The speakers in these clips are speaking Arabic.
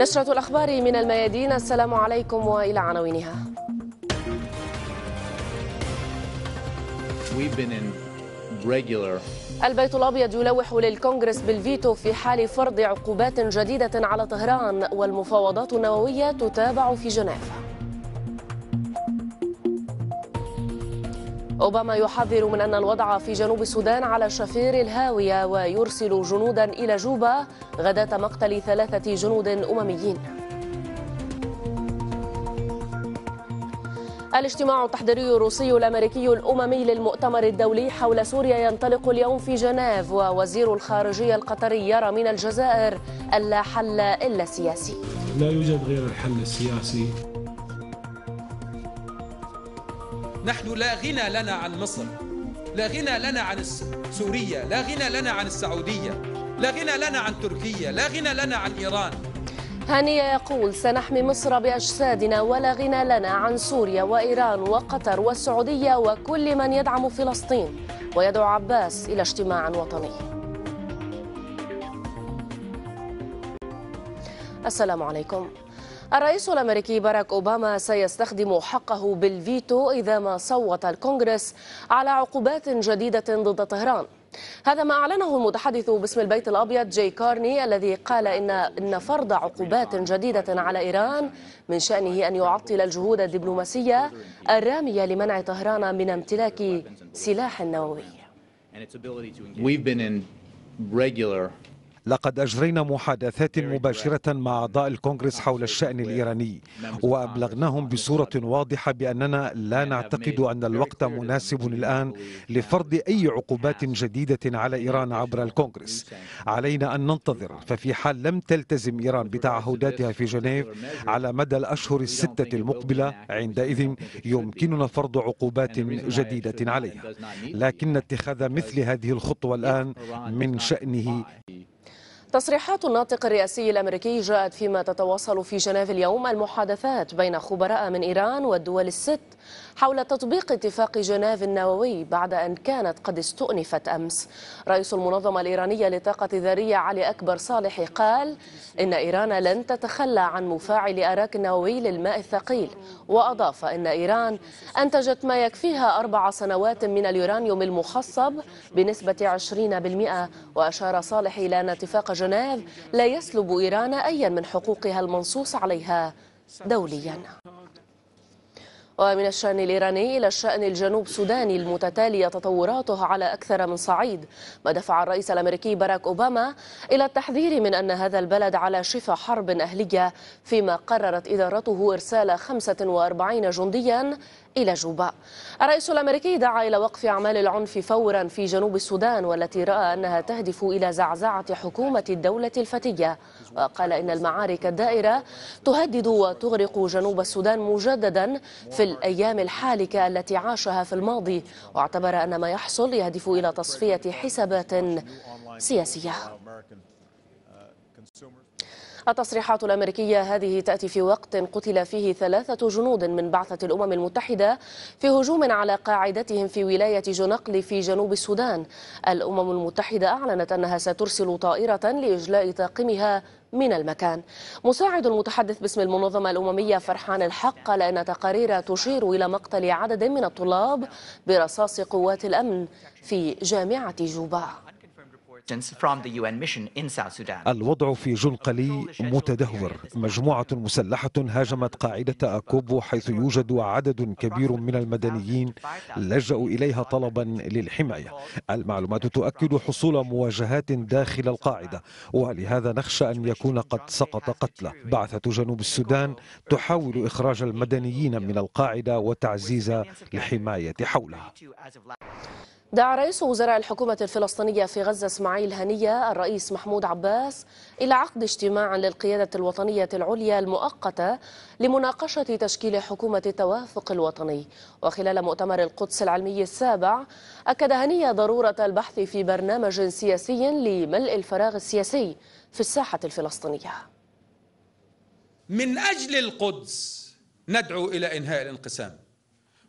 نشرة الأخبار من الميادين السلام عليكم وإلى عناوينها البيت الأبيض يلوح للكونغرس بالفيتو في حال فرض عقوبات جديدة على طهران والمفاوضات النووية تتابع في جنيف أوباما يحذر من أن الوضع في جنوب السودان على شفير الهاوية ويرسل جنودا إلى جوبا غداة مقتل ثلاثة جنود أمميين الاجتماع التحضيري الروسي الامريكي الاممي للمؤتمر الدولي حول سوريا ينطلق اليوم في جنيف ووزير الخارجيه القطري يرى من الجزائر الا حل الا سياسي. لا يوجد غير الحل السياسي. نحن لا غنى لنا عن مصر لا غنى لنا عن سوريا لا غنى لنا عن السعودية لا غنى لنا عن تركيا لا غنى لنا عن إيران هانية يقول سنحمي مصر بأجسادنا ولا غنى لنا عن سوريا وإيران وقطر والسعودية وكل من يدعم فلسطين ويدعو عباس إلى اجتماع وطني السلام عليكم الرئيس الأمريكي باراك أوباما سيستخدم حقه بالفيتو إذا ما صوت الكونغرس على عقوبات جديدة ضد طهران هذا ما أعلنه المتحدث باسم البيت الأبيض جاي كارني الذي قال إن, إن فرض عقوبات جديدة على إيران من شأنه أن يعطل الجهود الدبلوماسية الرامية لمنع طهران من امتلاك سلاح نووي. لقد أجرينا محادثات مباشرة مع أعضاء الكونغرس حول الشأن الإيراني وأبلغناهم بصورة واضحة بأننا لا نعتقد أن الوقت مناسب الآن لفرض أي عقوبات جديدة على إيران عبر الكونغرس علينا أن ننتظر ففي حال لم تلتزم إيران بتعهداتها في جنيف على مدى الأشهر الستة المقبلة عندئذ يمكننا فرض عقوبات جديدة عليها لكن اتخاذ مثل هذه الخطوة الآن من شأنه تصريحات الناطق الرئاسي الأمريكي جاءت فيما تتواصل في جنيف اليوم المحادثات بين خبراء من إيران والدول الست حول تطبيق اتفاق جنيف النووي بعد أن كانت قد استؤنفت أمس رئيس المنظمة الإيرانية للطاقة الذرية علي أكبر صالح قال إن إيران لن تتخلى عن مفاعل أراك النووي للماء الثقيل وأضاف إن إيران أنتجت ما يكفيها أربع سنوات من اليورانيوم المخصب بنسبة 20% وأشار صالح إلى أن اتفاق جنيف جنيف لا يسلب إيران أيا من حقوقها المنصوص عليها دوليا ومن الشأن الإيراني إلى الشأن الجنوب سوداني المتتالية تطوراته على أكثر من صعيد ما دفع الرئيس الأمريكي باراك أوباما إلى التحذير من أن هذا البلد على شفا حرب أهلية فيما قررت إدارته إرسال 45 جنديا إلى جوبا الرئيس الأمريكي دعا إلى وقف أعمال العنف فورا في جنوب السودان والتي رأى أنها تهدف إلى زعزعة حكومة الدولة الفتية وقال إن المعارك الدائرة تهدد وتغرق جنوب السودان مجددا في الأيام الحالكة التي عاشها في الماضي واعتبر أن ما يحصل يهدف إلى تصفية حسابات سياسية التصريحات الأمريكية هذه تأتي في وقت قتل فيه ثلاثة جنود من بعثة الأمم المتحدة في هجوم على قاعدتهم في ولاية جنقل في جنوب السودان الأمم المتحدة أعلنت أنها سترسل طائرة لإجلاء طاقمها من المكان مساعد المتحدث باسم المنظمة الأممية فرحان الحق قال أن تقارير تشير إلى مقتل عدد من الطلاب برصاص قوات الأمن في جامعة جوبا الوضع في جلقلي متدهور مجموعة مسلحة هاجمت قاعدة أكوبو حيث يوجد عدد كبير من المدنيين لجأوا إليها طلبا للحماية المعلومات تؤكد حصول مواجهات داخل القاعدة ولهذا نخشى أن يكون قد سقط قتلى بعثة جنوب السودان تحاول إخراج المدنيين من القاعدة وتعزيز لحماية حولها دعا رئيس وزراء الحكومة الفلسطينية في غزة اسماعيل هنية الرئيس محمود عباس إلى عقد اجتماع للقيادة الوطنية العليا المؤقتة لمناقشة تشكيل حكومة التوافق الوطني وخلال مؤتمر القدس العلمي السابع أكد هنية ضرورة البحث في برنامج سياسي لملء الفراغ السياسي في الساحة الفلسطينية من أجل القدس ندعو إلى إنهاء الانقسام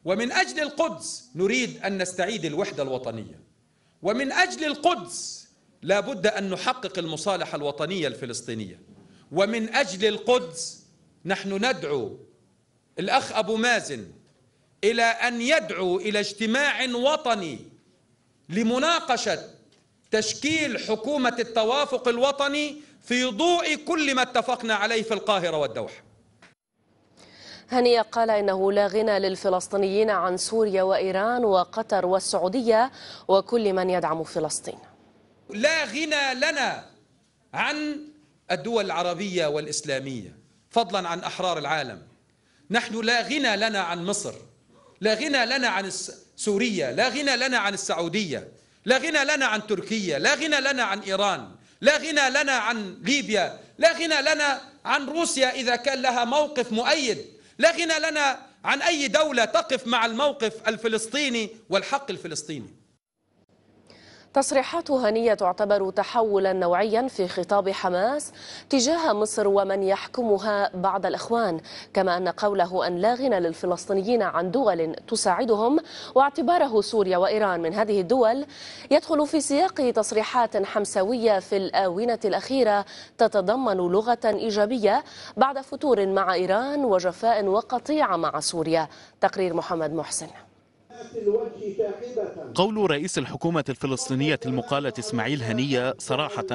ومن اجل القدس نريد ان نستعيد الوحده الوطنيه ومن اجل القدس لابد ان نحقق المصالحه الوطنيه الفلسطينيه ومن اجل القدس نحن ندعو الاخ ابو مازن الى ان يدعو الى اجتماع وطني لمناقشه تشكيل حكومه التوافق الوطني في ضوء كل ما اتفقنا عليه في القاهره والدوحه هنية قال إنه لا غنى للفلسطينيين عن سوريا وإيران وقطر والسعودية وكل من يدعم فلسطين لا غنى لنا عن الدول العربية والإسلامية فضلا عن أحرار العالم نحن لا غنى لنا عن مصر لا غنى لنا عن سوريا لا غنى لنا عن السعودية لا غنى لنا عن تركيا لا غنى لنا عن إيران لا غنى لنا عن ليبيا لا غنى لنا عن روسيا إذا كان لها موقف مؤيد لا غنى لنا عن أي دولة تقف مع الموقف الفلسطيني والحق الفلسطيني تصريحات هنية تعتبر تحولا نوعيا في خطاب حماس تجاه مصر ومن يحكمها بعد الإخوان كما أن قوله أن لا غنى للفلسطينيين عن دول تساعدهم واعتباره سوريا وإيران من هذه الدول يدخل في سياق تصريحات حمساوية في الآونة الأخيرة تتضمن لغة إيجابية بعد فتور مع إيران وجفاء وقطيعة مع سوريا تقرير محمد محسن قول رئيس الحكومة الفلسطينية المقالة إسماعيل هنية صراحة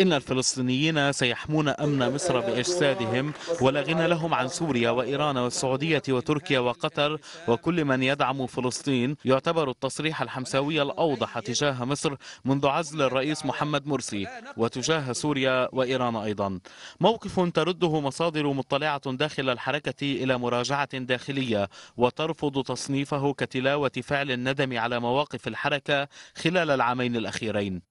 إن الفلسطينيين سيحمون أمن مصر بأجسادهم ولا غنى لهم عن سوريا وإيران والسعودية وتركيا وقطر وكل من يدعم فلسطين يعتبر التصريح الحمساوي الأوضح تجاه مصر منذ عزل الرئيس محمد مرسي وتجاه سوريا وإيران أيضا موقف ترده مصادر مطلعة داخل الحركة إلى مراجعة داخلية وترفض تصنيفه كتلاوة وحلاوة فعل الندم على مواقف الحركة خلال العامين الأخيرين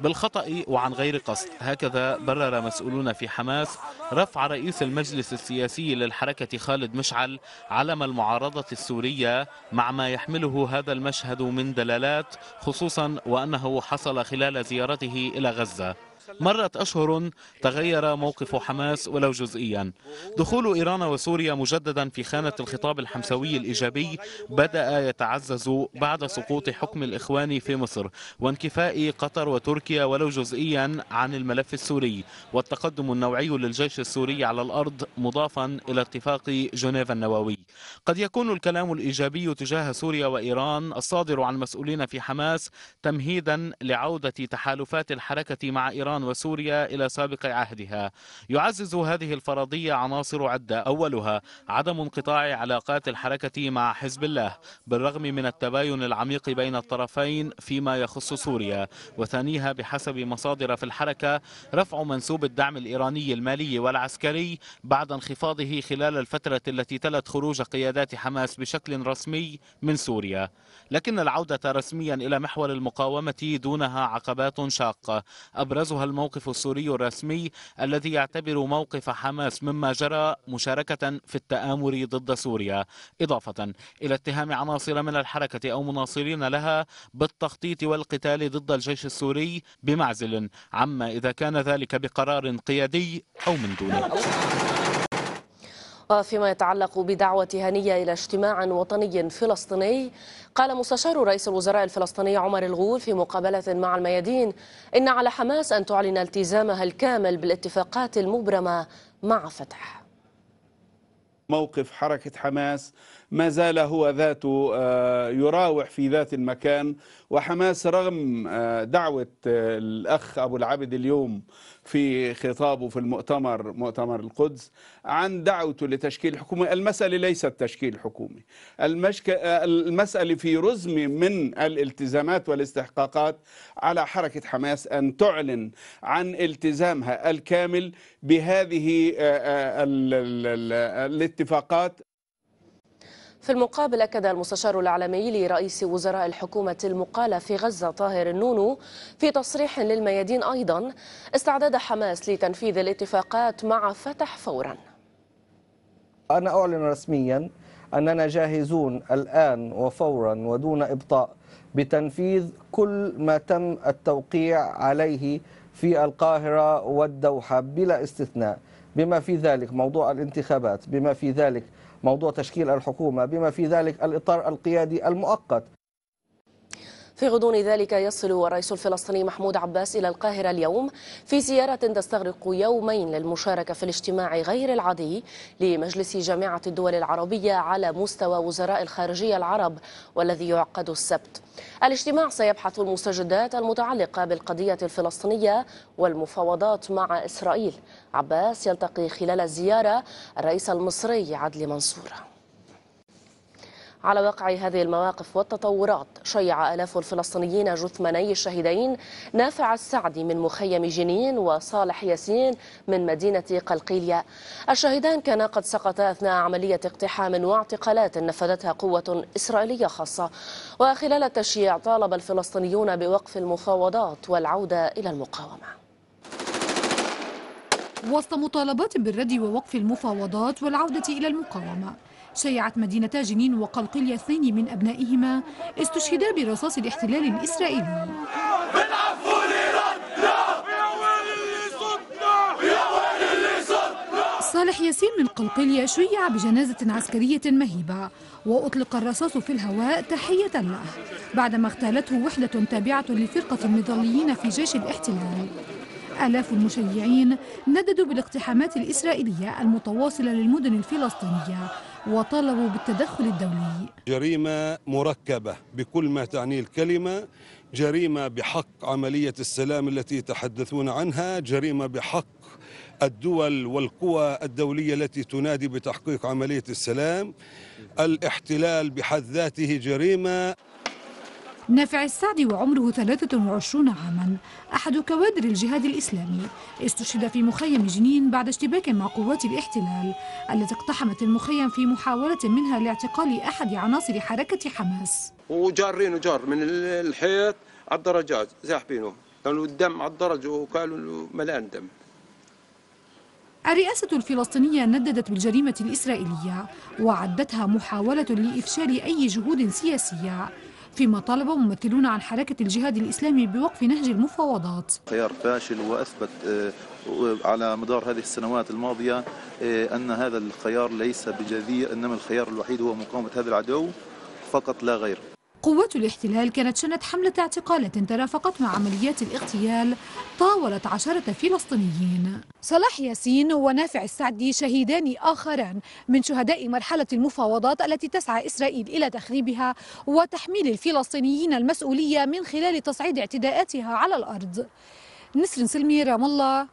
بالخطأ وعن غير قصد هكذا برر مسؤولون في حماس رفع رئيس المجلس السياسي للحركة خالد مشعل علم المعارضة السورية مع ما يحمله هذا المشهد من دلالات خصوصا وأنه حصل خلال زيارته إلى غزة مرت أشهر تغير موقف حماس ولو جزئيا دخول إيران وسوريا مجددا في خانة الخطاب الحمسوي الإيجابي بدأ يتعزز بعد سقوط حكم الإخوان في مصر وانكفاء قطر وتركيا ولو جزئيا عن الملف السوري والتقدم النوعي للجيش السوري على الأرض مضافا إلى اتفاق جنيف النووي قد يكون الكلام الإيجابي تجاه سوريا وإيران الصادر عن مسؤولين في حماس تمهيدا لعودة تحالفات الحركة مع إيران لبنان وسوريا إلى سابق عهدها يعزز هذه الفرضية عناصر عدة أولها عدم انقطاع علاقات الحركة مع حزب الله بالرغم من التباين العميق بين الطرفين فيما يخص سوريا وثانيها بحسب مصادر في الحركة رفع منسوب الدعم الإيراني المالي والعسكري بعد انخفاضه خلال الفترة التي تلت خروج قيادات حماس بشكل رسمي من سوريا لكن العودة رسميا إلى محور المقاومة دونها عقبات شاقة أبرزها يعتبرها الموقف السوري الرسمي الذي يعتبر موقف حماس مما جرى مشاركة في التآمر ضد سوريا إضافة إلى اتهام عناصر من الحركة أو مناصرين لها بالتخطيط والقتال ضد الجيش السوري بمعزل عما إذا كان ذلك بقرار قيادي أو من دونه وفيما يتعلق بدعوة هنية إلى اجتماع وطني فلسطيني قال مستشار رئيس الوزراء الفلسطيني عمر الغول في مقابلة مع الميادين إن على حماس أن تعلن التزامها الكامل بالاتفاقات المبرمة مع فتح موقف حركة حماس ما زال هو ذاته آه، يراوح في ذات المكان وحماس رغم آه، دعوة آه، الأخ أبو العبد اليوم في خطابه في المؤتمر مؤتمر القدس عن دعوته لتشكيل حكومة المسألة ليست تشكيل حكومة المشك... المسألة في رزم من الالتزامات والاستحقاقات على حركة حماس أن تعلن عن التزامها الكامل بهذه الاتفاقات في المقابل أكد المستشار العالمي لرئيس وزراء الحكومة المقالة في غزة طاهر النونو في تصريح للميادين أيضا استعداد حماس لتنفيذ الاتفاقات مع فتح فورا أنا أعلن رسميا أننا جاهزون الآن وفورا ودون إبطاء بتنفيذ كل ما تم التوقيع عليه في القاهرة والدوحة بلا استثناء بما في ذلك موضوع الانتخابات بما في ذلك موضوع تشكيل الحكومة بما في ذلك الإطار القيادي المؤقت في غضون ذلك يصل الرئيس الفلسطيني محمود عباس إلى القاهرة اليوم في زيارة تستغرق يومين للمشاركة في الاجتماع غير العادي لمجلس جامعة الدول العربية على مستوى وزراء الخارجية العرب والذي يعقد السبت الاجتماع سيبحث المستجدات المتعلقة بالقضية الفلسطينية والمفاوضات مع إسرائيل عباس يلتقي خلال الزيارة الرئيس المصري عدلي منصور على واقع هذه المواقف والتطورات شيع آلاف الفلسطينيين جثماني الشهيدين نافع السعدي من مخيم جنين وصالح ياسين من مدينة قلقيلية الشهيدان كانا قد سقطا أثناء عملية اقتحام واعتقالات نفذتها قوة إسرائيلية خاصة وخلال التشييع طالب الفلسطينيون بوقف المفاوضات والعودة إلى المقاومة وسط مطالبات بالردي ووقف المفاوضات والعودة إلى المقاومة شيعت مدينتا جنين وقلقلية اثنين من أبنائهما استشهدا برصاص الاحتلال الإسرائيلي صالح ياسين من قلقلية شيع بجنازة عسكرية مهيبة وأطلق الرصاص في الهواء تحية له بعدما اغتالته وحدة تابعة لفرقة النضاليين في جيش الاحتلال آلاف المشيعين نددوا بالاقتحامات الإسرائيلية المتواصلة للمدن الفلسطينية وطالبوا بالتدخل الدولي جريمة مركبة بكل ما تعنيه الكلمة جريمة بحق عملية السلام التي يتحدثون عنها جريمة بحق الدول والقوى الدولية التي تنادي بتحقيق عملية السلام الاحتلال بحد ذاته جريمة نافع السعدي وعمره 23 عاما أحد كوادر الجهاد الإسلامي استشهد في مخيم جنين بعد اشتباك مع قوات الاحتلال التي اقتحمت المخيم في محاولة منها لاعتقال أحد عناصر حركة حماس وجارين جار من الحيط على الدرجات زاحبينهم كانوا الدم على الدرج وكانوا ملان دم الرئاسة الفلسطينية نددت بالجريمة الإسرائيلية وعدتها محاولة لإفشال أي جهود سياسية فيما طالب ممثلون عن حركة الجهاد الإسلامي بوقف نهج المفاوضات خيار فاشل وأثبت آه، على مدار هذه السنوات الماضية آه، أن هذا الخيار ليس بجذير إنما الخيار الوحيد هو مقاومة هذا العدو فقط لا غير قوات الاحتلال كانت شنت حملة اعتقالات ترافقت مع عمليات الاغتيال طاولت عشرة فلسطينيين صلاح ياسين ونافع السعدي شهيدان آخران من شهداء مرحلة المفاوضات التي تسعى إسرائيل إلى تخريبها وتحميل الفلسطينيين المسؤولية من خلال تصعيد اعتداءاتها على الأرض نسر سلمي رام الله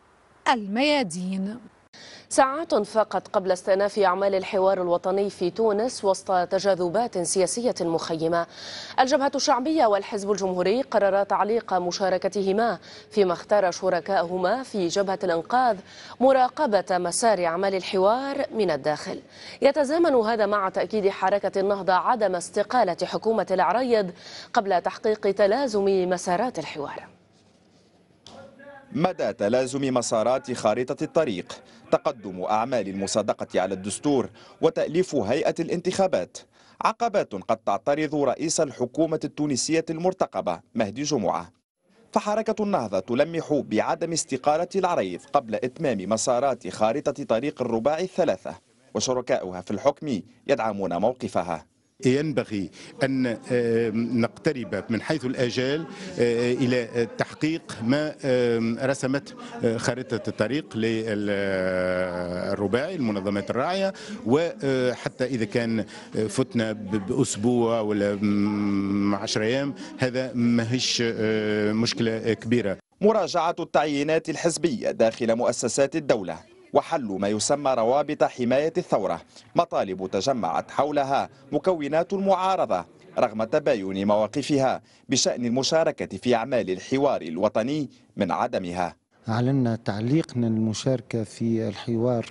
الميادين ساعات فقط قبل استئناف أعمال الحوار الوطني في تونس وسط تجاذبات سياسية مخيمة الجبهة الشعبية والحزب الجمهوري قررا تعليق مشاركتهما فيما اختار شركائهما في جبهة الإنقاذ مراقبة مسار أعمال الحوار من الداخل يتزامن هذا مع تأكيد حركة النهضة عدم استقالة حكومة العريض قبل تحقيق تلازم مسارات الحوار مدى تلازم مسارات خارطة الطريق تقدم أعمال المصادقة على الدستور وتأليف هيئة الانتخابات عقبات قد تعترض رئيس الحكومة التونسية المرتقبة مهدي جمعة فحركة النهضة تلمح بعدم استقالة العريض قبل إتمام مسارات خارطة طريق الرباع الثلاثة وشركاؤها في الحكم يدعمون موقفها ينبغي أن نقترب من حيث الأجال آه، إلى تحقيق ما رسمت آه، خريطة الطريق للرباعي المنظمات الراعية وحتى آه، إذا كان فتنا بأسبوع ولا عشر أيام هذا ماهيش مشكلة كبيرة مراجعة التعيينات الحزبية داخل مؤسسات الدولة وحلوا ما يسمى روابط حماية الثورة مطالب تجمعت حولها مكونات المعارضة رغم تباين مواقفها بشأن المشاركة في أعمال الحوار الوطني من عدمها أعلنا تعليقنا المشاركة في الحوار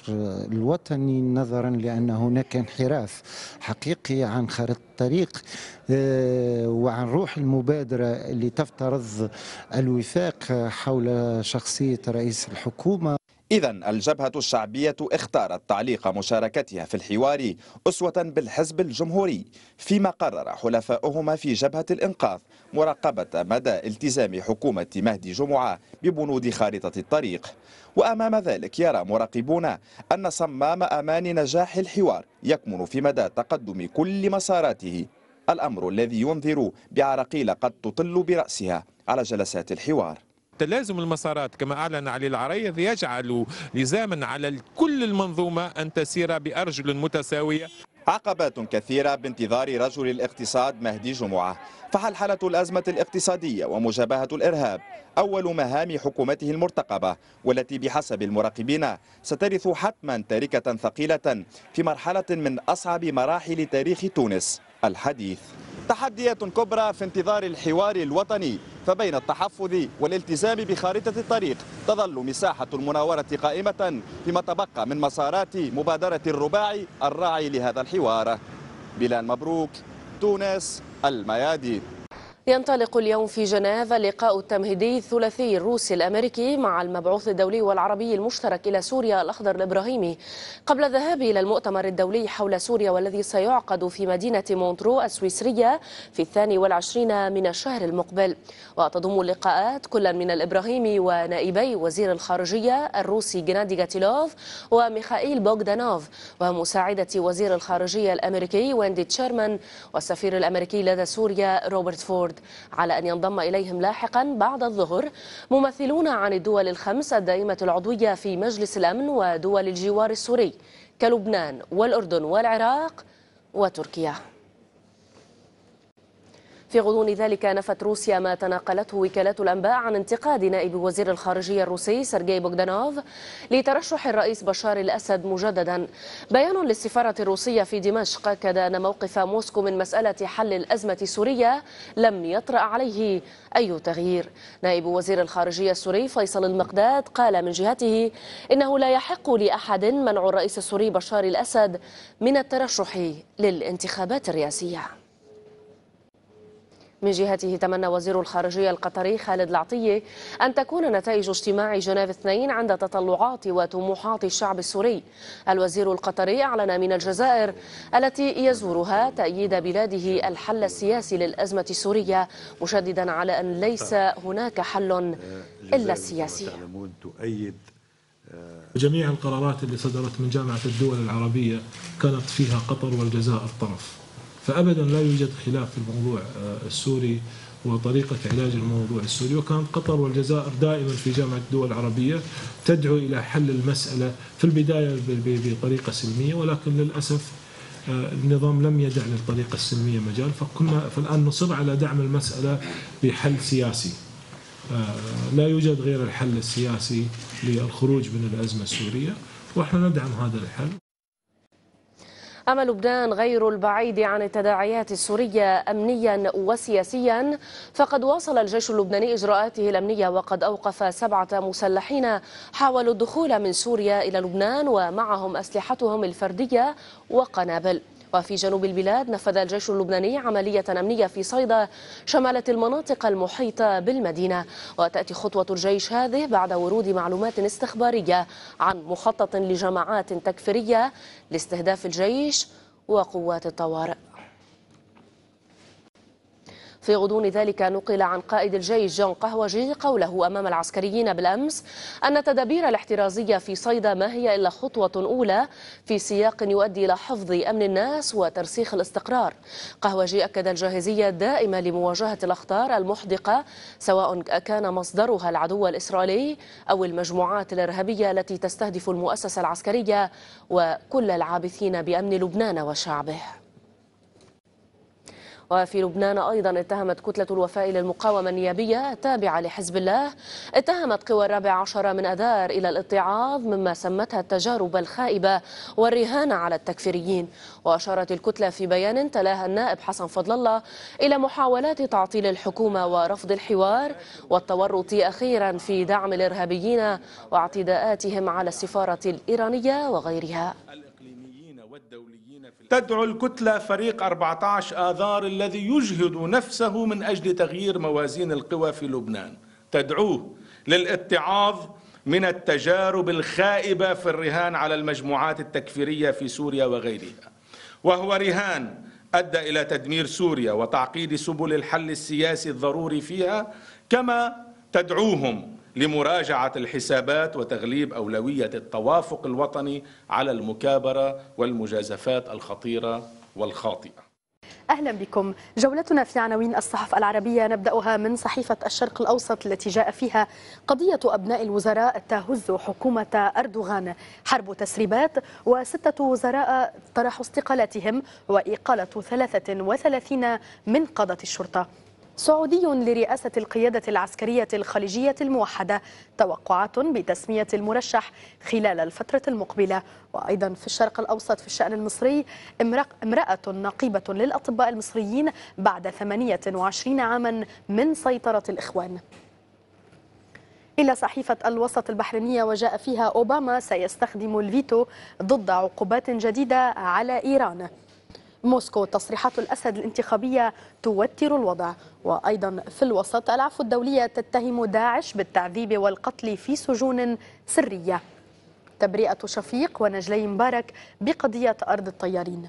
الوطني نظرا لأن هناك انحراف حقيقي عن خريطة الطريق آه، وعن روح المبادرة اللي تفترض الوفاق حول شخصية رئيس الحكومة إذا الجبهة الشعبية اختارت تعليق مشاركتها في الحوار أسوة بالحزب الجمهوري فيما قرر حلفاؤهما في جبهة الإنقاذ مراقبة مدى التزام حكومة مهدي جمعة ببنود خارطة الطريق وأمام ذلك يرى مراقبون أن صمام أمان نجاح الحوار يكمن في مدى تقدم كل مساراته الأمر الذي ينذر بعرقيل قد تطل برأسها على جلسات الحوار تلازم المسارات كما أعلن علي العريض يجعل لزاما على كل المنظومة أن تسير بأرجل متساوية عقبات كثيرة بانتظار رجل الاقتصاد مهدي جمعة فهل حالة الأزمة الاقتصادية ومجابهة الإرهاب أول مهام حكومته المرتقبة والتي بحسب المراقبين سترث حتما تاركة ثقيلة في مرحلة من أصعب مراحل تاريخ تونس الحديث تحديات كبرى في انتظار الحوار الوطني فبين التحفظ والالتزام بخارطة الطريق تظل مساحة المناورة قائمة فيما تبقى من مسارات مبادرة الرباعي الراعي لهذا الحوار بلال مبروك تونس الميادين ينطلق اليوم في جنيف اللقاء التمهيدي الثلاثي الروسي الأمريكي مع المبعوث الدولي والعربي المشترك إلى سوريا الأخضر الإبراهيمي قبل الذهاب إلى المؤتمر الدولي حول سوريا والذي سيعقد في مدينة مونترو السويسرية في الثاني والعشرين من الشهر المقبل وتضم اللقاءات كلا من الإبراهيمي ونائبي وزير الخارجية الروسي جنادي جاتيلوف وميخائيل بوغدانوف ومساعدة وزير الخارجية الأمريكي ويندي تشيرمان والسفير الأمريكي لدى سوريا روبرت فورد على أن ينضم إليهم لاحقا بعد الظهر ممثلون عن الدول الخمس الدائمة العضوية في مجلس الأمن ودول الجوار السوري كلبنان والأردن والعراق وتركيا في غضون ذلك نفت روسيا ما تناقلته وكالات الأنباء عن انتقاد نائب وزير الخارجية الروسي سيرجي بوغدانوف لترشح الرئيس بشار الأسد مجددا بيان للسفارة الروسية في دمشق أكد أن موقف موسكو من مسألة حل الأزمة السورية لم يطرأ عليه أي تغيير نائب وزير الخارجية السوري فيصل المقداد قال من جهته إنه لا يحق لأحد منع الرئيس السوري بشار الأسد من الترشح للانتخابات الرئاسية من جهته تمنى وزير الخارجية القطري خالد العطية أن تكون نتائج اجتماع جنيف اثنين عند تطلعات وطموحات الشعب السوري الوزير القطري أعلن من الجزائر التي يزورها تأييد بلاده الحل السياسي للأزمة السورية مشددا على أن ليس هناك حل أه، إلا السياسي تؤيد أه، جميع القرارات اللي صدرت من جامعة الدول العربية كانت فيها قطر والجزائر طرف فأبدا لا يوجد خلاف في الموضوع آه، السوري وطريقة علاج الموضوع السوري وكانت قطر والجزائر دائما في جامعة الدول العربية تدعو إلى حل المسألة في البداية بطريقة سلمية ولكن للأسف آه، النظام لم يدع للطريقة السلمية مجال فكنا فالآن نصر على دعم المسألة بحل سياسي آه، لا يوجد غير الحل السياسي للخروج من الأزمة السورية ونحن ندعم هذا الحل أما لبنان غير البعيد عن التداعيات السورية أمنيا وسياسيا فقد واصل الجيش اللبناني إجراءاته الأمنية وقد أوقف سبعة مسلحين حاولوا الدخول من سوريا إلى لبنان ومعهم أسلحتهم الفردية وقنابل وفي جنوب البلاد نفذ الجيش اللبناني عملية أمنية في صيدا شملت المناطق المحيطة بالمدينة وتأتي خطوة الجيش هذه بعد ورود معلومات استخبارية عن مخطط لجماعات تكفيرية لاستهداف الجيش وقوات الطوارئ في غضون ذلك نقل عن قائد الجيش جون قهوجي قوله أمام العسكريين بالأمس أن تدابير الاحترازية في صيدا ما هي إلا خطوة أولى في سياق يؤدي إلى حفظ أمن الناس وترسيخ الاستقرار قهوجي أكد الجاهزية الدائمة لمواجهة الأخطار المحدقة سواء كان مصدرها العدو الإسرائيلي أو المجموعات الإرهابية التي تستهدف المؤسسة العسكرية وكل العابثين بأمن لبنان وشعبه وفي لبنان أيضا اتهمت كتلة الوفاء للمقاومة النيابية التابعة لحزب الله اتهمت قوى الرابع عشر من أذار إلى الاتعاظ مما سمتها التجارب الخائبة والرهان على التكفيريين وأشارت الكتلة في بيان تلاها النائب حسن فضل الله إلى محاولات تعطيل الحكومة ورفض الحوار والتورط أخيرا في دعم الإرهابيين واعتداءاتهم على السفارة الإيرانية وغيرها تدعو الكتلة فريق 14 آذار الذي يجهد نفسه من أجل تغيير موازين القوى في لبنان تدعوه للاتعاظ من التجارب الخائبة في الرهان على المجموعات التكفيرية في سوريا وغيرها وهو رهان أدى إلى تدمير سوريا وتعقيد سبل الحل السياسي الضروري فيها كما تدعوهم لمراجعة الحسابات وتغليب أولوية التوافق الوطني على المكابرة والمجازفات الخطيرة والخاطئة اهلا بكم جولتنا في عناوين الصحف العربيه نبداها من صحيفه الشرق الاوسط التي جاء فيها قضيه ابناء الوزراء تهز حكومه اردوغان حرب تسريبات وسته وزراء طرحوا استقالاتهم واقاله 33 من قاده الشرطه سعودي لرئاسة القيادة العسكرية الخليجية الموحدة توقعات بتسمية المرشح خلال الفترة المقبلة وأيضا في الشرق الأوسط في الشأن المصري امرأة نقيبة للأطباء المصريين بعد 28 عاما من سيطرة الإخوان إلى صحيفة الوسط البحرينية وجاء فيها أوباما سيستخدم الفيتو ضد عقوبات جديدة على إيران موسكو تصريحات الأسد الانتخابية توتر الوضع وأيضا في الوسط العفو الدولية تتهم داعش بالتعذيب والقتل في سجون سرية تبرئة شفيق ونجلي مبارك بقضية أرض الطيارين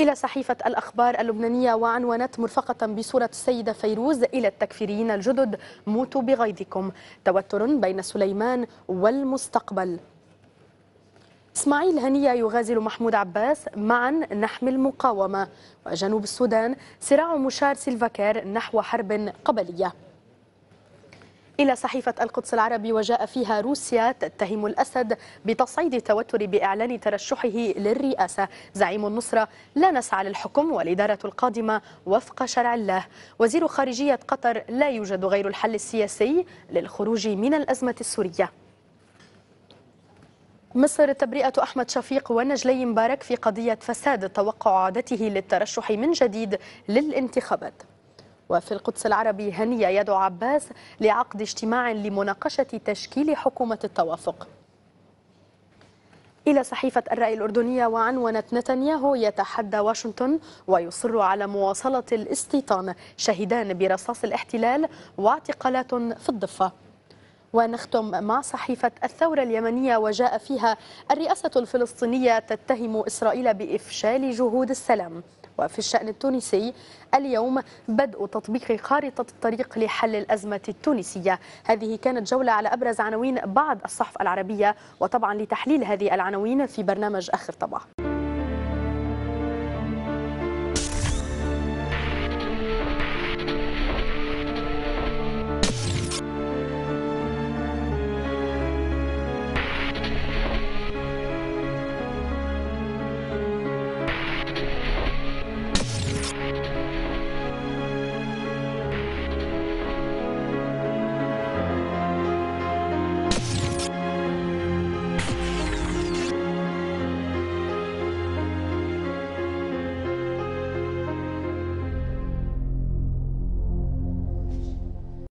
إلى صحيفة الأخبار اللبنانية وعنونت مرفقة بصورة السيدة فيروز إلى التكفيريين الجدد موتوا بغيظكم توتر بين سليمان والمستقبل إسماعيل هنية يغازل محمود عباس معا نحمي المقاومة وجنوب السودان صراع مشار سيلفاكير نحو حرب قبلية إلى صحيفة القدس العربي وجاء فيها روسيا تتهم الأسد بتصعيد التوتر بإعلان ترشحه للرئاسة زعيم النصرة لا نسعى للحكم والإدارة القادمة وفق شرع الله وزير خارجية قطر لا يوجد غير الحل السياسي للخروج من الأزمة السورية مصر تبرئة أحمد شفيق ونجلي مبارك في قضية فساد توقع عودته للترشح من جديد للانتخابات وفي القدس العربي هنية يدعو عباس لعقد اجتماع لمناقشة تشكيل حكومة التوافق إلى صحيفة الرأي الأردنية وعنونت نتنياهو يتحدى واشنطن ويصر على مواصلة الاستيطان شهدان برصاص الاحتلال واعتقالات في الضفة ونختم مع صحيفة الثورة اليمنية وجاء فيها الرئاسة الفلسطينية تتهم إسرائيل بإفشال جهود السلام وفي الشأن التونسي اليوم بدء تطبيق خارطة الطريق لحل الأزمة التونسية هذه كانت جولة على أبرز عناوين بعض الصحف العربية وطبعا لتحليل هذه العناوين في برنامج آخر طبعا